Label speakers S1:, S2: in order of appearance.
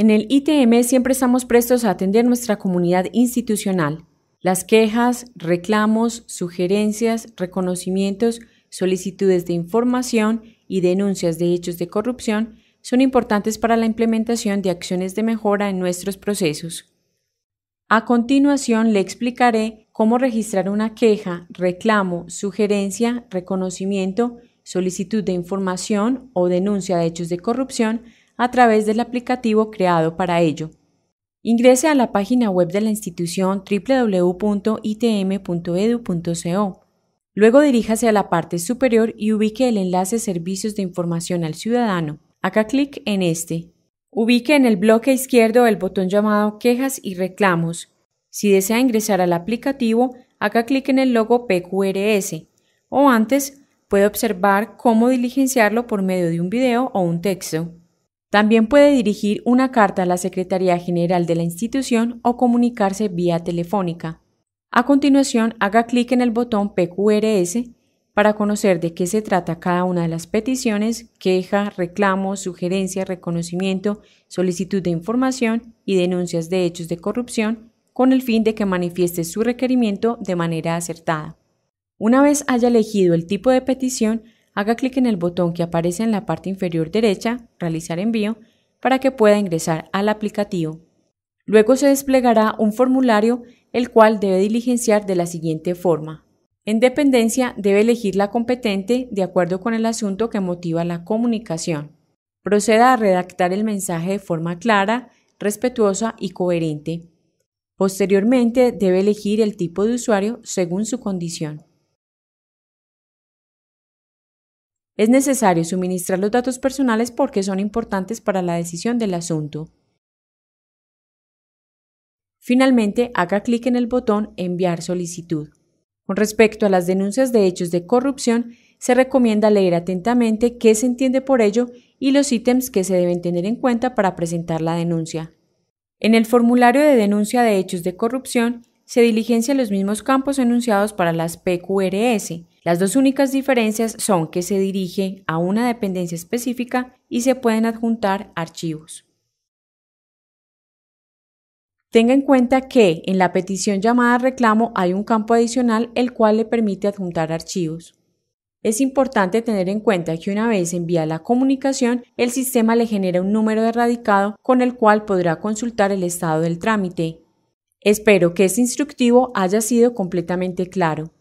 S1: En el ITM siempre estamos prestos a atender nuestra comunidad institucional. Las quejas, reclamos, sugerencias, reconocimientos, solicitudes de información y denuncias de hechos de corrupción son importantes para la implementación de acciones de mejora en nuestros procesos. A continuación le explicaré cómo registrar una queja, reclamo, sugerencia, reconocimiento, solicitud de información o denuncia de hechos de corrupción a través del aplicativo creado para ello. Ingrese a la página web de la institución www.itm.edu.co. E Luego diríjase a la parte superior y ubique el enlace Servicios de Información al Ciudadano. Haga clic en este. Ubique en el bloque izquierdo el botón llamado Quejas y Reclamos. Si desea ingresar al aplicativo, haga clic en el logo PQRS o antes puede observar cómo diligenciarlo por medio de un video o un texto. También puede dirigir una carta a la Secretaría General de la institución o comunicarse vía telefónica. A continuación, haga clic en el botón PQRS para conocer de qué se trata cada una de las peticiones, queja, reclamo, sugerencia, reconocimiento, solicitud de información y denuncias de hechos de corrupción con el fin de que manifieste su requerimiento de manera acertada. Una vez haya elegido el tipo de petición, haga clic en el botón que aparece en la parte inferior derecha, Realizar envío, para que pueda ingresar al aplicativo. Luego se desplegará un formulario el cual debe diligenciar de la siguiente forma. En dependencia debe elegir la competente de acuerdo con el asunto que motiva la comunicación. Proceda a redactar el mensaje de forma clara, respetuosa y coherente. Posteriormente debe elegir el tipo de usuario según su condición. Es necesario suministrar los datos personales porque son importantes para la decisión del asunto. Finalmente, haga clic en el botón Enviar solicitud. Con respecto a las denuncias de hechos de corrupción, se recomienda leer atentamente qué se entiende por ello y los ítems que se deben tener en cuenta para presentar la denuncia. En el formulario de denuncia de hechos de corrupción se diligencian los mismos campos enunciados para las PQRS, las dos únicas diferencias son que se dirige a una dependencia específica y se pueden adjuntar archivos. Tenga en cuenta que en la petición llamada reclamo hay un campo adicional el cual le permite adjuntar archivos. Es importante tener en cuenta que una vez envía la comunicación, el sistema le genera un número de radicado con el cual podrá consultar el estado del trámite. Espero que este instructivo haya sido completamente claro.